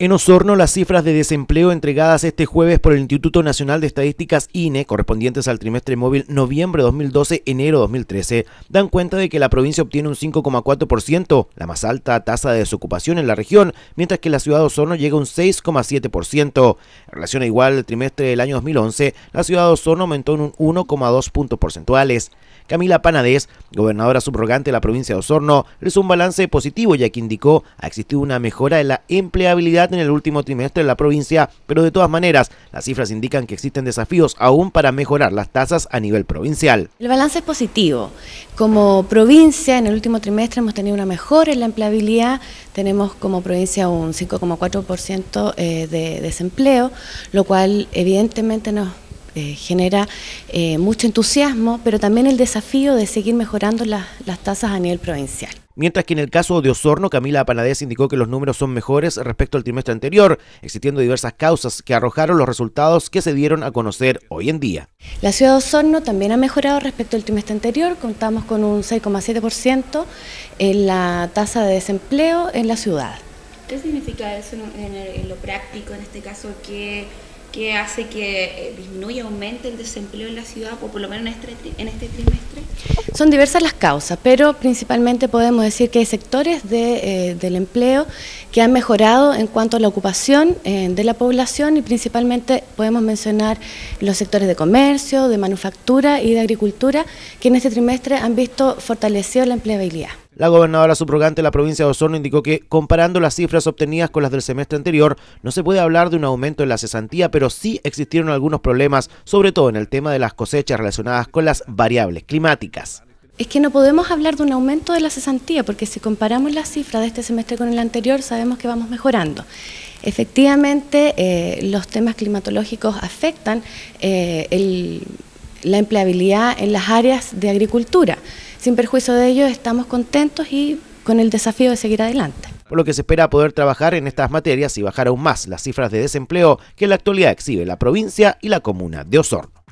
En Osorno, las cifras de desempleo entregadas este jueves por el Instituto Nacional de Estadísticas INE, correspondientes al trimestre móvil noviembre 2012-enero 2013, dan cuenta de que la provincia obtiene un 5,4%, la más alta tasa de desocupación en la región, mientras que la ciudad de Osorno llega a un 6,7%. En relación a igual el trimestre del año 2011, la ciudad de Osorno aumentó en un 1,2 puntos porcentuales. Camila Panades gobernadora subrogante de la provincia de Osorno, hizo un balance positivo ya que indicó ha existido una mejora en la empleabilidad en el último trimestre en la provincia, pero de todas maneras, las cifras indican que existen desafíos aún para mejorar las tasas a nivel provincial. El balance es positivo. Como provincia, en el último trimestre hemos tenido una mejora en la empleabilidad, tenemos como provincia un 5,4% eh, de desempleo, lo cual evidentemente nos eh, genera eh, mucho entusiasmo, pero también el desafío de seguir mejorando las, tasas a nivel provincial. Mientras que en el caso de Osorno, Camila Panadés indicó que los números son mejores respecto al trimestre anterior, existiendo diversas causas que arrojaron los resultados que se dieron a conocer hoy en día. La ciudad de Osorno también ha mejorado respecto al trimestre anterior, contamos con un 6,7% en la tasa de desempleo en la ciudad. ¿Qué significa eso en, lo práctico, en este caso que que hace que eh, disminuya, o aumente el desempleo en la ciudad, o por lo menos en este, en este trimestre? Son diversas las causas, pero principalmente podemos decir que hay sectores eh, del empleo que han mejorado en cuanto a la ocupación eh, de la población y principalmente podemos mencionar los sectores de comercio, de manufactura y de agricultura, que en este trimestre han visto fortalecido la empleabilidad. La gobernadora subrogante de la provincia de Osorno indicó que, comparando las cifras obtenidas con las del semestre anterior, no se puede hablar de un aumento en la cesantía, pero sí existieron algunos problemas, sobre todo en el tema de las cosechas relacionadas con las variables climáticas. Es que no podemos hablar de un aumento de la cesantía, porque si comparamos las cifras de este semestre con el anterior, sabemos que vamos mejorando. Efectivamente, eh, los temas climatológicos afectan eh, la empleabilidad en las áreas de agricultura. Sin perjuicio de ello, estamos contentos y con el desafío de seguir adelante. Por lo que se espera poder trabajar en estas materias y bajar aún más las cifras de desempleo que en la actualidad exhibe la provincia y la comuna de Osorno.